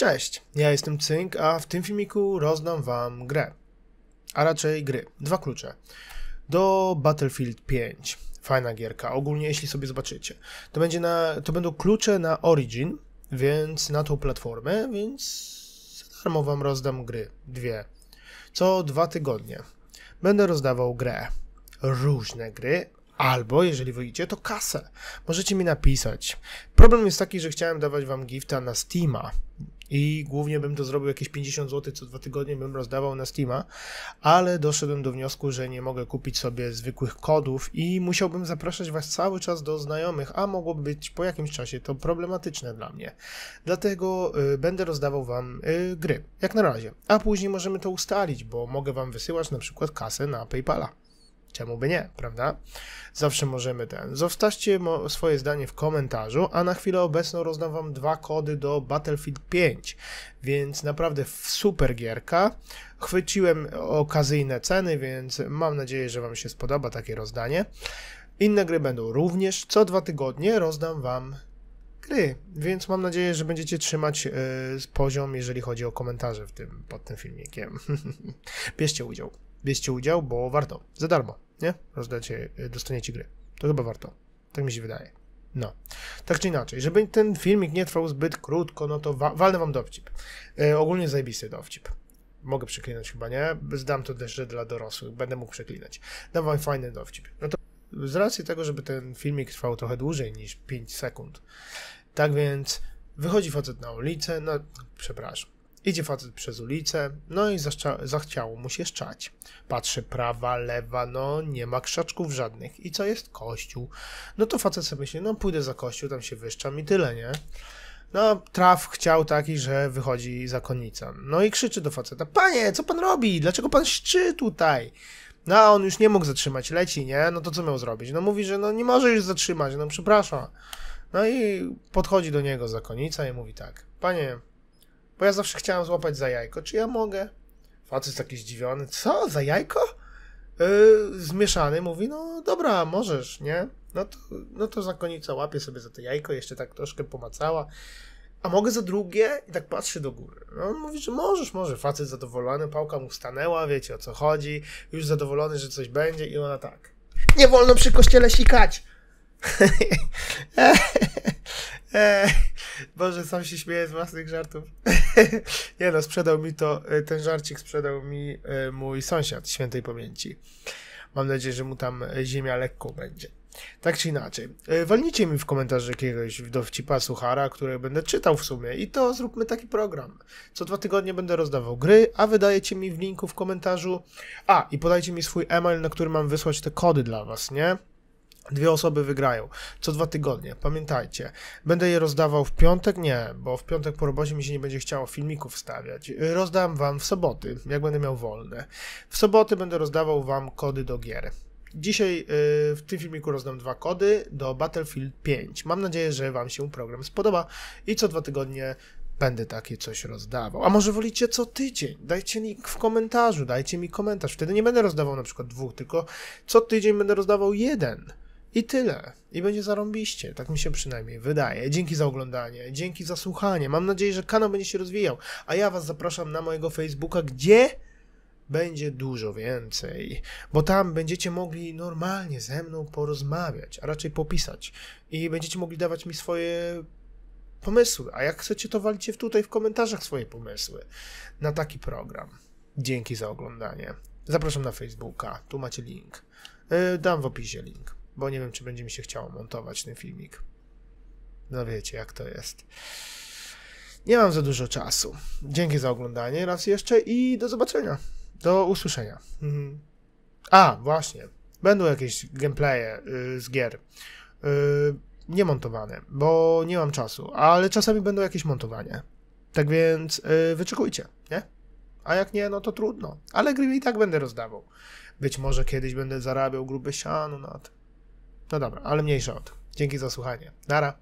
Cześć, ja jestem Cynk, a w tym filmiku rozdam Wam grę, a raczej gry, dwa klucze, do Battlefield 5. Fajna gierka, ogólnie jeśli sobie zobaczycie. To, będzie na, to będą klucze na Origin, więc na tą platformę, więc za darmo Wam rozdam gry, dwie, co dwa tygodnie. Będę rozdawał grę, różne gry, Albo, jeżeli wyjdzie, to kasę. Możecie mi napisać. Problem jest taki, że chciałem dawać wam gifta na Steama i głównie bym to zrobił jakieś 50 zł co dwa tygodnie bym rozdawał na Steama, ale doszedłem do wniosku, że nie mogę kupić sobie zwykłych kodów i musiałbym zapraszać was cały czas do znajomych, a mogło być po jakimś czasie to problematyczne dla mnie. Dlatego y, będę rozdawał wam y, gry, jak na razie, a później możemy to ustalić, bo mogę wam wysyłać na przykład kasę na PayPala. Czemu by nie, prawda? Zawsze możemy ten. Zostawcie swoje zdanie w komentarzu, a na chwilę obecną rozdam wam dwa kody do Battlefield 5, więc naprawdę super gierka. Chwyciłem okazyjne ceny, więc mam nadzieję, że wam się spodoba takie rozdanie. Inne gry będą również. Co dwa tygodnie rozdam wam gry, więc mam nadzieję, że będziecie trzymać yy, poziom, jeżeli chodzi o komentarze w tym, pod tym filmikiem. Bierzcie udział bierzcie udział, bo warto. Za darmo, nie? Rozdacie, e, dostaniecie gry. To chyba warto. Tak mi się wydaje. No, tak czy inaczej, żeby ten filmik nie trwał zbyt krótko, no to wa walnę wam dowcip. E, ogólnie zajebisty dowcip. Mogę przeklinać chyba, nie? Zdam to też dla dorosłych, będę mógł przeklinać. Dam wam fajny dowcip. No to z racji tego, żeby ten filmik trwał trochę dłużej niż 5 sekund. Tak więc wychodzi facet na ulicę, no przepraszam, Idzie facet przez ulicę, no i zachciało mu się szczać. Patrzy prawa, lewa, no nie ma krzaczków żadnych. I co jest? Kościół. No to facet sobie myśli, no pójdę za kościół, tam się wyszczam i tyle, nie? No, traf chciał taki, że wychodzi zakonnica. No i krzyczy do faceta, panie, co pan robi? Dlaczego pan szczy tutaj? No, a on już nie mógł zatrzymać, leci, nie? No to co miał zrobić? No mówi, że no nie może już zatrzymać, no przepraszam. No i podchodzi do niego zakonica i mówi tak, panie, bo ja zawsze chciałem złapać za jajko. Czy ja mogę? Facet taki zdziwiony. Co? Za jajko? Yy, zmieszany mówi, no dobra, możesz, nie? No to, no to zakonica łapie sobie za to jajko, jeszcze tak troszkę pomacała. A mogę za drugie? I tak patrzy do góry. No on mówi, że możesz, może. Facet zadowolony, pałka mu stanęła, wiecie o co chodzi. Już zadowolony, że coś będzie i ona tak. Nie wolno przy kościele sikać! E, Boże, sam się śmieję z własnych żartów. Nie no, sprzedał mi to, e, ten żarcik sprzedał mi e, mój sąsiad świętej pamięci. Mam nadzieję, że mu tam e, ziemia lekko będzie. Tak czy inaczej, walnijcie mi w komentarzu jakiegoś dowcipa, suchara, które będę czytał w sumie i to zróbmy taki program. Co dwa tygodnie będę rozdawał gry, a wydajecie mi w linku w komentarzu. A, i podajcie mi swój e-mail, na który mam wysłać te kody dla was, nie? Dwie osoby wygrają co dwa tygodnie. Pamiętajcie, będę je rozdawał w piątek? Nie, bo w piątek po robocie mi się nie będzie chciało filmików wstawiać. Rozdam wam w soboty, jak będę miał wolne. W soboty będę rozdawał wam kody do gier. Dzisiaj y, w tym filmiku rozdam dwa kody do Battlefield 5. Mam nadzieję, że Wam się program spodoba i co dwa tygodnie będę takie coś rozdawał. A może wolicie co tydzień? Dajcie mi w komentarzu, dajcie mi komentarz. Wtedy nie będę rozdawał na przykład dwóch, tylko co tydzień będę rozdawał jeden. I tyle. I będzie zarąbiście, tak mi się przynajmniej wydaje. Dzięki za oglądanie, dzięki za słuchanie. Mam nadzieję, że kanał będzie się rozwijał. A ja Was zapraszam na mojego Facebooka, gdzie będzie dużo więcej, bo tam będziecie mogli normalnie ze mną porozmawiać, a raczej popisać. I będziecie mogli dawać mi swoje pomysły. A jak chcecie, to walcie tutaj w komentarzach swoje pomysły na taki program. Dzięki za oglądanie. Zapraszam na Facebooka, tu macie link. Y, dam w opisie link bo nie wiem, czy będzie mi się chciało montować ten filmik. No wiecie, jak to jest. Nie mam za dużo czasu. Dzięki za oglądanie raz jeszcze i do zobaczenia. Do usłyszenia. Mhm. A, właśnie. Będą jakieś gameplaye y, z gier. Y, nie montowane, bo nie mam czasu, ale czasami będą jakieś montowanie. Tak więc y, wyczekujcie, nie? A jak nie, no to trudno. Ale gry i tak będę rozdawał. Być może kiedyś będę zarabiał gruby siano na tym. No dobra, ale mniejsza o to. Dzięki za słuchanie. Nara.